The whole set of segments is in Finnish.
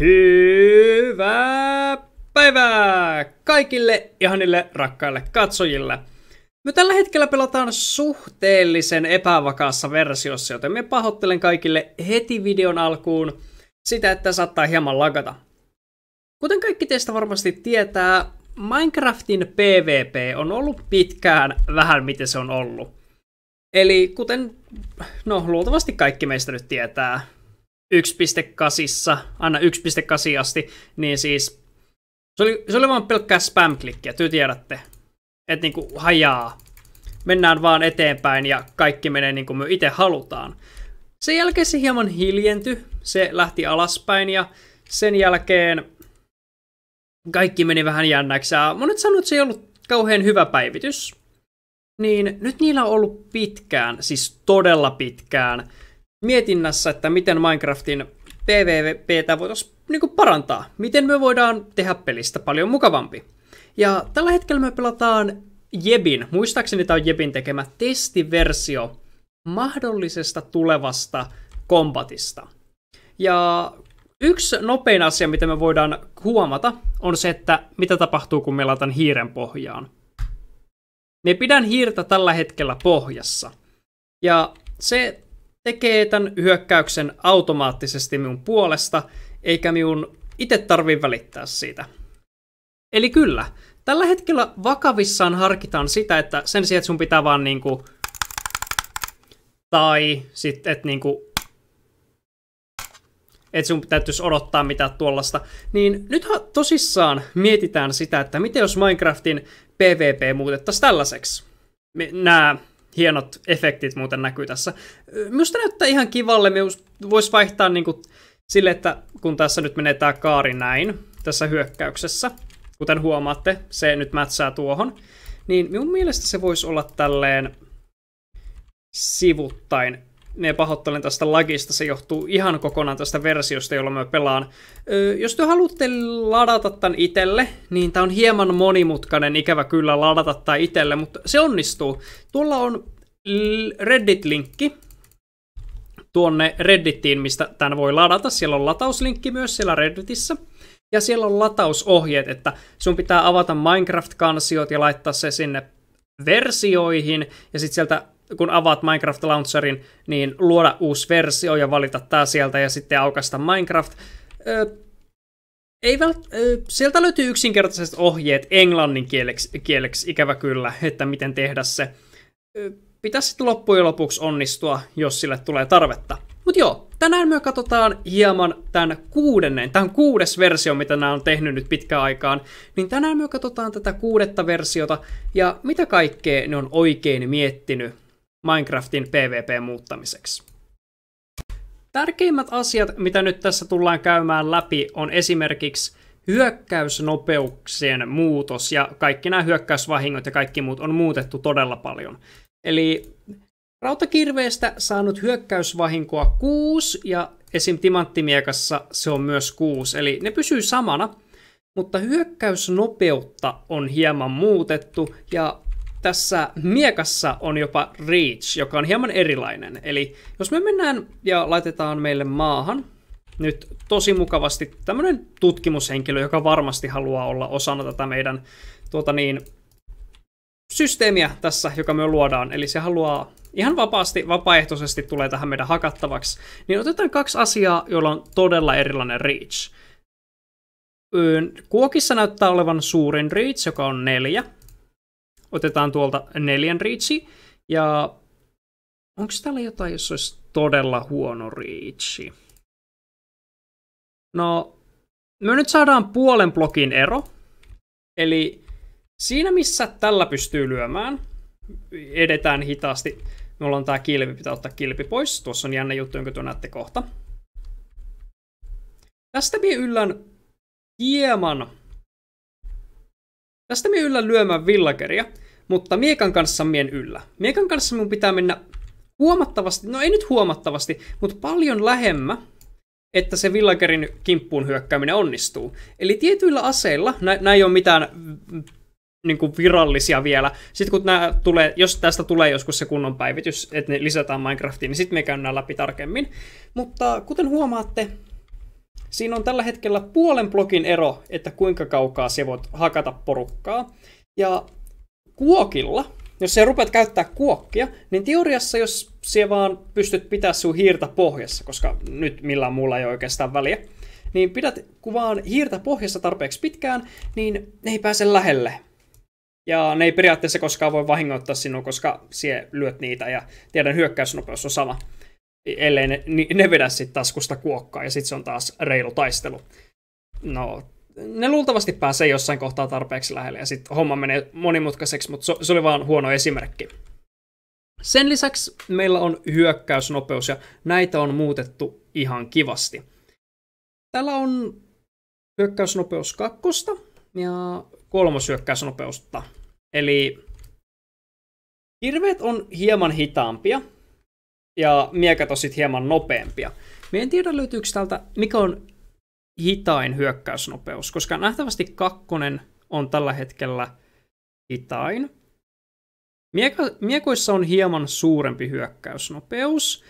Hyvää päivää kaikille ihanille rakkaille katsojille. Me tällä hetkellä pelataan suhteellisen epävakaassa versiossa, joten me pahoittelen kaikille heti videon alkuun sitä, että saattaa hieman lagata. Kuten kaikki teistä varmasti tietää, Minecraftin PvP on ollut pitkään vähän miten se on ollut. Eli kuten, no luultavasti kaikki meistä nyt tietää, 1.8, anna 1.8 asti, niin siis se oli, se oli vaan pelkkää spam-klikkiä, te tiedätte. Että niinku hajaa. Mennään vaan eteenpäin ja kaikki menee niin kuin me itse halutaan. Sen jälkeen se hieman hiljenty, se lähti alaspäin ja sen jälkeen kaikki meni vähän jännäksi. Monet sanoivat, että se ei ollut kauhean hyvä päivitys. Niin nyt niillä on ollut pitkään, siis todella pitkään, mietinnässä, että miten Minecraftin PvPtä voitaisiin niin parantaa. Miten me voidaan tehdä pelistä paljon mukavampi. Ja tällä hetkellä me pelataan Jebin, muistaakseni tämä on Jebin tekemä testiversio mahdollisesta tulevasta kombatista. Ja yksi nopein asia, mitä me voidaan huomata, on se, että mitä tapahtuu, kun me laitan hiiren pohjaan. Me pidän hiirtä tällä hetkellä pohjassa. Ja se tekee tämän hyökkäyksen automaattisesti minun puolesta, eikä minun itse tarvi välittää siitä. Eli kyllä, tällä hetkellä vakavissaan harkitaan sitä, että sen sijaan, että sun pitää vaan niinku, tai sitten, että niinku, että sun täytyisi odottaa mitään tuollaista, niin nyt tosissaan mietitään sitä, että miten jos Minecraftin PvP muutettaisiin tällaiseksi. Nämä hienot efektit muuten näkyy tässä. Minusta näyttää ihan kivalle, voisi vaihtaa niin kuin sille, että kun tässä nyt menee tämä kaari näin tässä hyökkäyksessä, kuten huomaatte, se nyt mätsää tuohon, niin minun mielestä se voisi olla tälleen sivuttain ne pahoittelen tästä lagista, se johtuu ihan kokonaan tästä versiosta, jolla mä pelaan. Ö, jos te haluatte ladata tämän itelle, niin tää on hieman monimutkainen, ikävä kyllä ladata tää itelle, mutta se onnistuu. Tuolla on Reddit-linkki, tuonne Redditiin, mistä tämän voi ladata. Siellä on latauslinkki myös siellä Redditissä. Ja siellä on latausohjeet, että sun pitää avata Minecraft-kansiot ja laittaa se sinne versioihin, ja sitten sieltä kun avaat Minecraft Launcherin, niin luoda uusi versio ja valita tää sieltä ja sitten aukasta Minecraft. Ö, ei vält, ö, sieltä löytyy yksinkertaiset ohjeet englannin kieleksi, kieleksi, ikävä kyllä, että miten tehdä se. Ö, pitäisi sitten loppujen lopuksi onnistua, jos sille tulee tarvetta. Mutta joo, tänään me katsotaan hieman tämän kuudennen, tämän kuudes versio, mitä nämä on tehnyt nyt pitkään aikaan, niin tänään me katsotaan tätä kuudetta versiota ja mitä kaikkea ne on oikein miettinyt Minecraftin PvP muuttamiseksi. Tärkeimmät asiat, mitä nyt tässä tullaan käymään läpi, on esimerkiksi hyökkäysnopeuksien muutos, ja kaikki nämä hyökkäysvahingot ja kaikki muut on muutettu todella paljon. Eli rautakirveestä saanut hyökkäysvahinkoa 6, ja esim. timanttimiekassa se on myös 6, eli ne pysyy samana, mutta hyökkäysnopeutta on hieman muutettu, ja tässä miekassa on jopa reach, joka on hieman erilainen. Eli jos me mennään ja laitetaan meille maahan nyt tosi mukavasti tämmöinen tutkimushenkilö, joka varmasti haluaa olla osana tätä meidän tuota niin, systeemiä tässä, joka me luodaan. Eli se haluaa ihan vapaasti, vapaaehtoisesti tulee tähän meidän hakattavaksi. Niin otetaan kaksi asiaa, joilla on todella erilainen reach. Kuokissa näyttää olevan suurin reach, joka on neljä, otetaan tuolta neljän reachi, ja onko täällä jotain, jos olisi todella huono reachi? No, me nyt saadaan puolen blokin ero, eli siinä missä tällä pystyy lyömään, edetään hitaasti. Me ollaan tää kilpi, pitää ottaa kilpi pois. Tuossa on jännä juttu, jonka tuon näette kohta. Tästä me yllän hieman... Tästä me yllän lyömään villageria. Mutta Miekan kanssa mien yllä. Miekan kanssa mun pitää mennä huomattavasti, no ei nyt huomattavasti, mutta paljon lähemmä, että se villagerin kimppuun hyökkääminen onnistuu. Eli tietyillä aseilla, nämä ei ole mitään niin kuin virallisia vielä. Sitten kun nämä tulee, jos tästä tulee joskus se kunnon päivitys, että ne lisätään Minecraftiin, niin sitten me käydään läpi tarkemmin. Mutta kuten huomaatte, siinä on tällä hetkellä puolen blokin ero, että kuinka kaukaa se voit hakata porukkaa. Ja kuokilla, jos sä rupeat käyttää kuokkia, niin teoriassa, jos sä vaan pystyt pitää sun hiirtä pohjassa, koska nyt millään muulla ei oikeastaan väliä, niin pidät kuvaan hiirtä pohjassa tarpeeksi pitkään, niin ne ei pääse lähelle. Ja ne ei periaatteessa koskaan voi vahingoittaa sinua, koska sie lyöt niitä ja tiedän hyökkäysnopeus on sama. Ellei ne, ne vedä sitten taskusta kuokkaa ja sitten se on taas reilu taistelu. No, ne luultavasti pääsee jossain kohtaa tarpeeksi lähelle ja sitten homma menee monimutkaiseksi, mutta se oli vaan huono esimerkki. Sen lisäksi meillä on hyökkäysnopeus ja näitä on muutettu ihan kivasti. Täällä on hyökkäysnopeus kakkosta ja kolmos hyökkäysnopeusta. Eli kirveet on hieman hitaampia ja miekat on sitten hieman nopeampia. Me en tiedä löytyykö täältä, mikä on hitain hyökkäysnopeus, koska nähtävästi kakkonen on tällä hetkellä hitain. Mieko- miekoissa on hieman suurempi hyökkäysnopeus.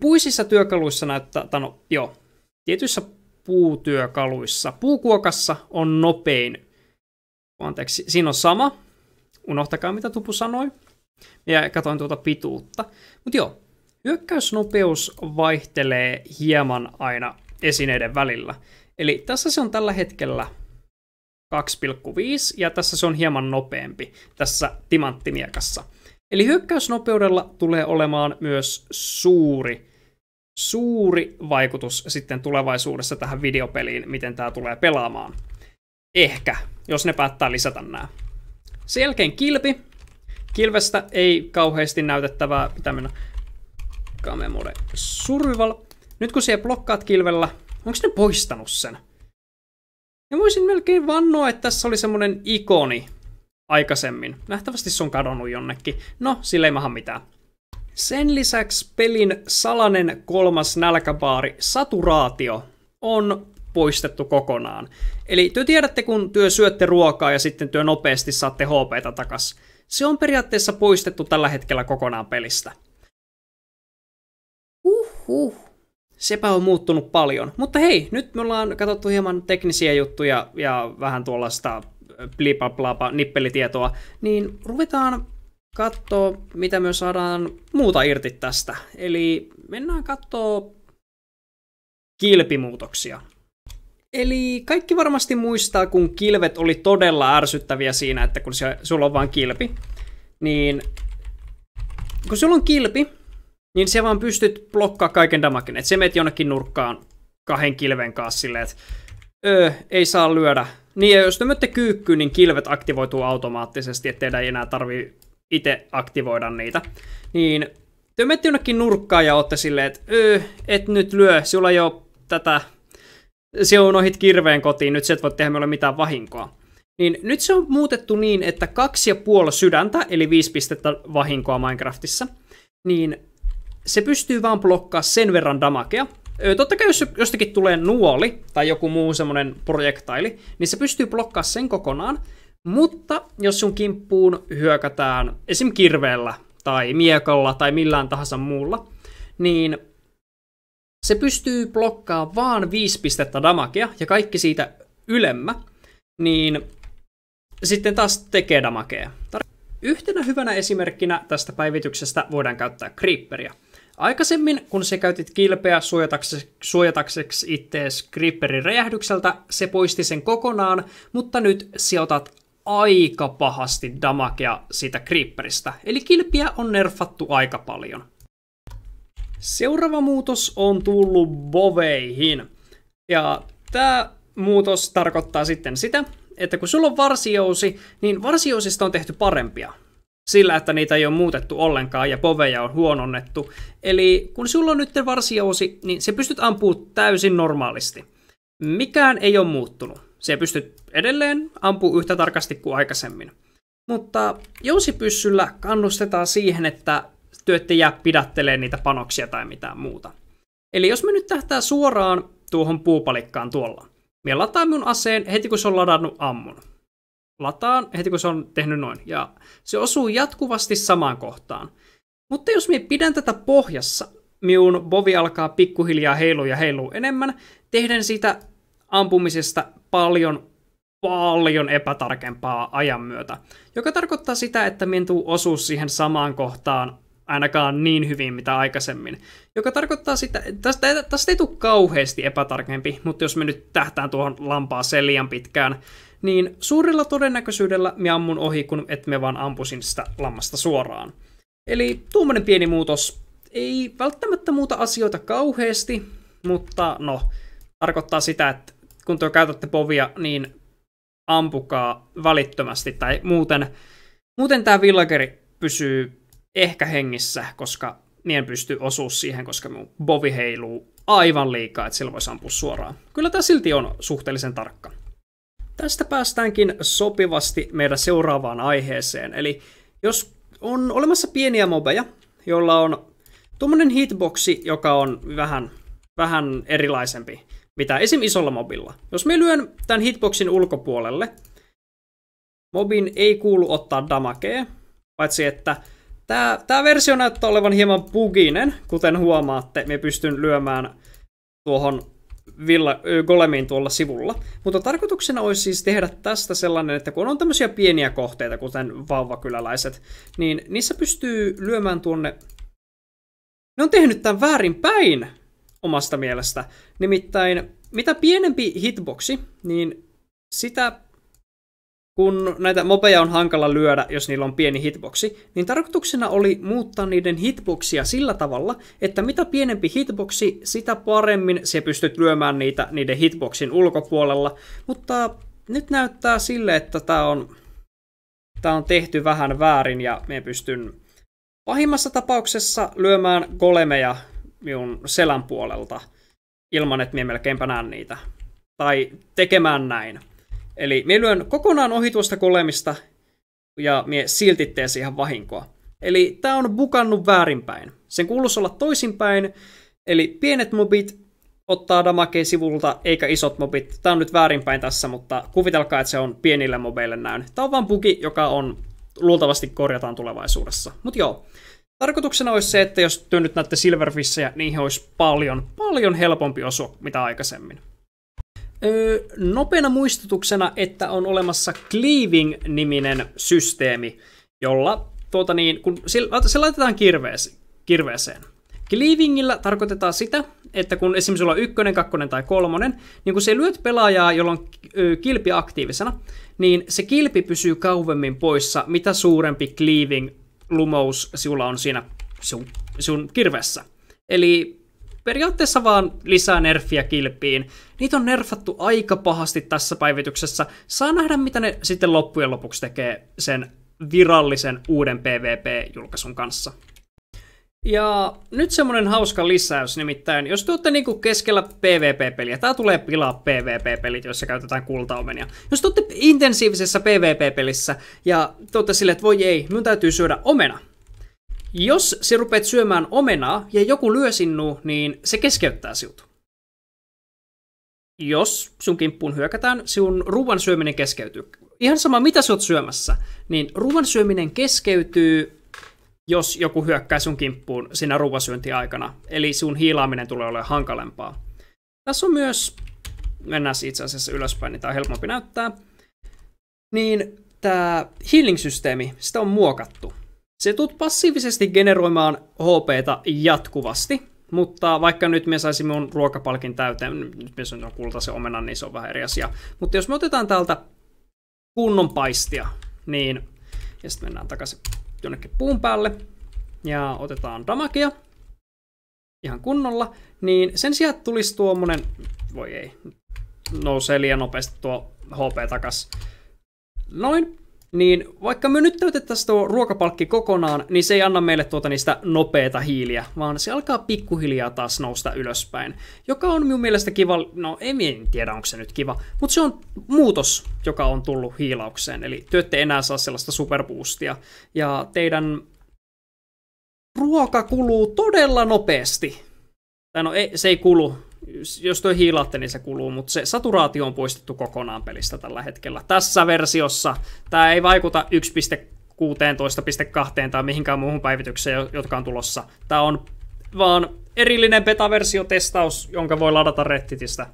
Puisissa työkaluissa näyttää, tai no joo, tietyissä puutyökaluissa, puukuokassa on nopein. Anteeksi, siinä on sama. Unohtakaa, mitä Tupu sanoi. Ja katoin tuota pituutta. Mutta joo, hyökkäysnopeus vaihtelee hieman aina esineiden välillä. Eli tässä se on tällä hetkellä 2,5 ja tässä se on hieman nopeampi tässä timanttimiekassa. Eli hyökkäysnopeudella tulee olemaan myös suuri, suuri vaikutus sitten tulevaisuudessa tähän videopeliin, miten tämä tulee pelaamaan. Ehkä, jos ne päättää lisätä nämä. Sen jälkeen kilpi. Kilvestä ei kauheasti näytettävää, pitää mennä Kamemore Survival. Nyt kun siellä blokkaat kilvellä, onko ne poistanut sen? Ja voisin melkein vannoa, että tässä oli semmonen ikoni aikaisemmin. Nähtävästi se on kadonnut jonnekin. No, sille ei maha mitään. Sen lisäksi pelin salanen kolmas nälkäbaari, saturaatio, on poistettu kokonaan. Eli te tiedätte, kun työ syötte ruokaa ja sitten työ nopeasti saatte HPtä takas. Se on periaatteessa poistettu tällä hetkellä kokonaan pelistä. Uhuh. Sepä on muuttunut paljon. Mutta hei, nyt me ollaan katsottu hieman teknisiä juttuja ja vähän tuollaista blipaplapa nippelitietoa, niin ruvetaan katsoa, mitä me saadaan muuta irti tästä. Eli mennään katsoa kilpimuutoksia. Eli kaikki varmasti muistaa, kun kilvet oli todella ärsyttäviä siinä, että kun se, sulla on vain kilpi, niin kun sulla on kilpi, niin se vaan pystyt blokkaa kaiken damakin. Että se meet jonnekin nurkkaan kahden kilven kanssa silleen, että öö, ei saa lyödä. Niin ja jos te kyykkyyn, niin kilvet aktivoituu automaattisesti, että teidän ei enää tarvi itse aktivoida niitä. Niin te menette jonnekin nurkkaan ja olette silleen, että öö, et nyt lyö, sulla jo tätä, se on ohit kirveen kotiin, nyt se et voi tehdä meille mitään vahinkoa. Niin nyt se on muutettu niin, että kaksi ja puoli sydäntä, eli viisi pistettä vahinkoa Minecraftissa, niin se pystyy vaan blokkaa sen verran damakea. Totta kai jos jostakin tulee nuoli tai joku muu semmoinen projektaili, niin se pystyy blokkaa sen kokonaan, mutta jos sun kimppuun hyökätään esim. kirveellä tai miekalla tai millään tahansa muulla, niin se pystyy blokkaa vaan 5 pistettä damakea ja kaikki siitä ylemmä, niin sitten taas tekee damakea. Yhtenä hyvänä esimerkkinä tästä päivityksestä voidaan käyttää Creeperia. Aikaisemmin, kun se käytit kilpeä suojatakse, suojatakseksi ittees Creeperin räjähdykseltä, se poisti sen kokonaan, mutta nyt sijoitat aika pahasti damakea siitä Creeperistä, eli kilpiä on nerfattu aika paljon. Seuraava muutos on tullut boveihin, ja tämä muutos tarkoittaa sitten sitä, että kun sulla on varsijousi, niin varsijousista on tehty parempia sillä, että niitä ei ole muutettu ollenkaan ja poveja on huononnettu. Eli kun sulla on nyt varsiousi, niin se pystyt ampuu täysin normaalisti. Mikään ei ole muuttunut. Se pystyt edelleen ampuu yhtä tarkasti kuin aikaisemmin. Mutta jousipyssyllä kannustetaan siihen, että työttäjä ette jää niitä panoksia tai mitään muuta. Eli jos me nyt tähtää suoraan tuohon puupalikkaan tuolla, me lataa mun aseen heti kun se on ladannut ammun lataan heti kun se on tehnyt noin. Ja se osuu jatkuvasti samaan kohtaan. Mutta jos minä pidän tätä pohjassa, minun bovi alkaa pikkuhiljaa heilua ja heilua enemmän, tehden siitä ampumisesta paljon paljon epätarkempaa ajan myötä, joka tarkoittaa sitä, että minä tuu osuus siihen samaan kohtaan ainakaan niin hyvin mitä aikaisemmin. Joka tarkoittaa sitä, tästä, tästä ei tule kauheasti epätarkempi, mutta jos me nyt tähtään tuohon lampaa liian pitkään, niin suurella todennäköisyydellä me ammun ohi, kun et me vaan ampusin sitä lammasta suoraan. Eli tuommoinen pieni muutos ei välttämättä muuta asioita kauheasti, mutta no, tarkoittaa sitä, että kun te käytätte povia, niin ampukaa välittömästi, tai muuten, muuten tämä villageri pysyy ehkä hengissä, koska niin pystyy pysty siihen, koska mun bovi heiluu aivan liikaa, että sillä voisi ampua suoraan. Kyllä tämä silti on suhteellisen tarkka. Tästä päästäänkin sopivasti meidän seuraavaan aiheeseen. Eli jos on olemassa pieniä mobeja, jolla on tuommoinen hitboxi, joka on vähän, vähän erilaisempi, mitä esim. isolla mobilla. Jos me lyön tämän hitboxin ulkopuolelle, mobin ei kuulu ottaa damakea, paitsi että tämä, tämä versio näyttää olevan hieman buginen, kuten huomaatte, me pystyn lyömään tuohon villa, golemiin tuolla sivulla. Mutta tarkoituksena olisi siis tehdä tästä sellainen, että kun on tämmöisiä pieniä kohteita, kuten vauvakyläläiset, niin niissä pystyy lyömään tuonne... Ne on tehnyt tämän väärin päin omasta mielestä. Nimittäin, mitä pienempi hitboxi, niin sitä kun näitä mopeja on hankala lyödä, jos niillä on pieni hitboxi, niin tarkoituksena oli muuttaa niiden hitboxia sillä tavalla, että mitä pienempi hitboxi, sitä paremmin se pystyt lyömään niitä niiden hitboxin ulkopuolella. Mutta nyt näyttää sille, että tämä on, tää on tehty vähän väärin ja me pystyn pahimmassa tapauksessa lyömään golemeja minun selän puolelta ilman, että me melkeinpä näen niitä. Tai tekemään näin. Eli me lyön kokonaan ohi tuosta kolemista ja me silti teen siihen vahinkoa. Eli tämä on bukannut väärinpäin. Sen kuuluisi olla toisinpäin, eli pienet mobit ottaa damakea sivulta, eikä isot mobit. Tämä on nyt väärinpäin tässä, mutta kuvitelkaa, että se on pienille mobeille näin. Tämä on vaan bugi, joka on luultavasti korjataan tulevaisuudessa. Mutta joo, tarkoituksena olisi se, että jos työnnyt näette silverfissejä niihin olisi paljon, paljon helpompi osua mitä aikaisemmin. Öö, nopeana muistutuksena, että on olemassa Cleaving-niminen systeemi, jolla tuota niin, kun se laitetaan kirvees, kirveeseen. Cleavingillä tarkoitetaan sitä, että kun esimerkiksi sulla on ykkönen, kakkonen tai kolmonen, niin kun se lyöt pelaajaa, jolla on kilpi aktiivisena, niin se kilpi pysyy kauemmin poissa, mitä suurempi cleaving lumous sulla on siinä sun, sun kirvessä. Eli periaatteessa vaan lisää nerfiä kilpiin. Niitä on nerfattu aika pahasti tässä päivityksessä. Saa nähdä, mitä ne sitten loppujen lopuksi tekee sen virallisen uuden PvP-julkaisun kanssa. Ja nyt semmonen hauska lisäys, nimittäin jos te olette niinku keskellä PvP-peliä, tää tulee pilaa PvP-pelit, joissa käytetään kultaomenia. Jos te olette intensiivisessä PvP-pelissä ja te olette silleen, että voi ei, minun täytyy syödä omena, jos se rupeat syömään omenaa ja joku lyö sinua, niin se keskeyttää siut. Jos sun kimppuun hyökätään, sinun ruuan syöminen keskeytyy. Ihan sama mitä sä oot syömässä, niin ruuan syöminen keskeytyy, jos joku hyökkää sun kimppuun sinä aikana, Eli sun hiilaaminen tulee olemaan hankalempaa. Tässä on myös, mennään itse asiassa ylöspäin, niin tämä on helpompi näyttää. Niin tämä healing-systeemi, sitä on muokattu. Se tuut passiivisesti generoimaan hp jatkuvasti, mutta vaikka nyt me saisimme mun ruokapalkin täyteen, nyt me on no kultaisen omenan, niin se on vähän eri asia. Mutta jos me otetaan täältä kunnon paistia, niin ja sitten mennään takaisin jonnekin puun päälle ja otetaan damakia ihan kunnolla, niin sen sijaan tulisi tuommoinen, voi ei, nousee liian nopeasti tuo HP takas. Noin, niin vaikka me nyt täytettäisiin tuo ruokapalkki kokonaan, niin se ei anna meille tuota niistä nopeita hiiliä, vaan se alkaa pikkuhiljaa taas nousta ylöspäin, joka on minun mielestä kiva, no en tiedä onko se nyt kiva, mutta se on muutos, joka on tullut hiilaukseen, eli te ette enää saa sellaista superboostia, ja teidän ruoka kuluu todella nopeasti. Tai no ei, se ei kulu, jos toi hiilaatte, niin se kuluu, mutta se saturaatio on poistettu kokonaan pelistä tällä hetkellä. Tässä versiossa tämä ei vaikuta 1.16.2 tai mihinkään muuhun päivitykseen, jotka on tulossa. Tämä on vaan erillinen beta-versiotestaus, jonka voi ladata Rettitistä.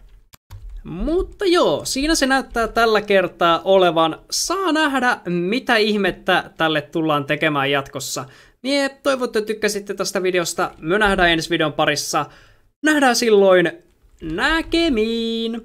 Mutta joo, siinä se näyttää tällä kertaa olevan. Saa nähdä, mitä ihmettä tälle tullaan tekemään jatkossa. Mie niin, toivottavasti tykkäsitte tästä videosta. Me nähdään ensi videon parissa. Nähdään silloin näkemiin!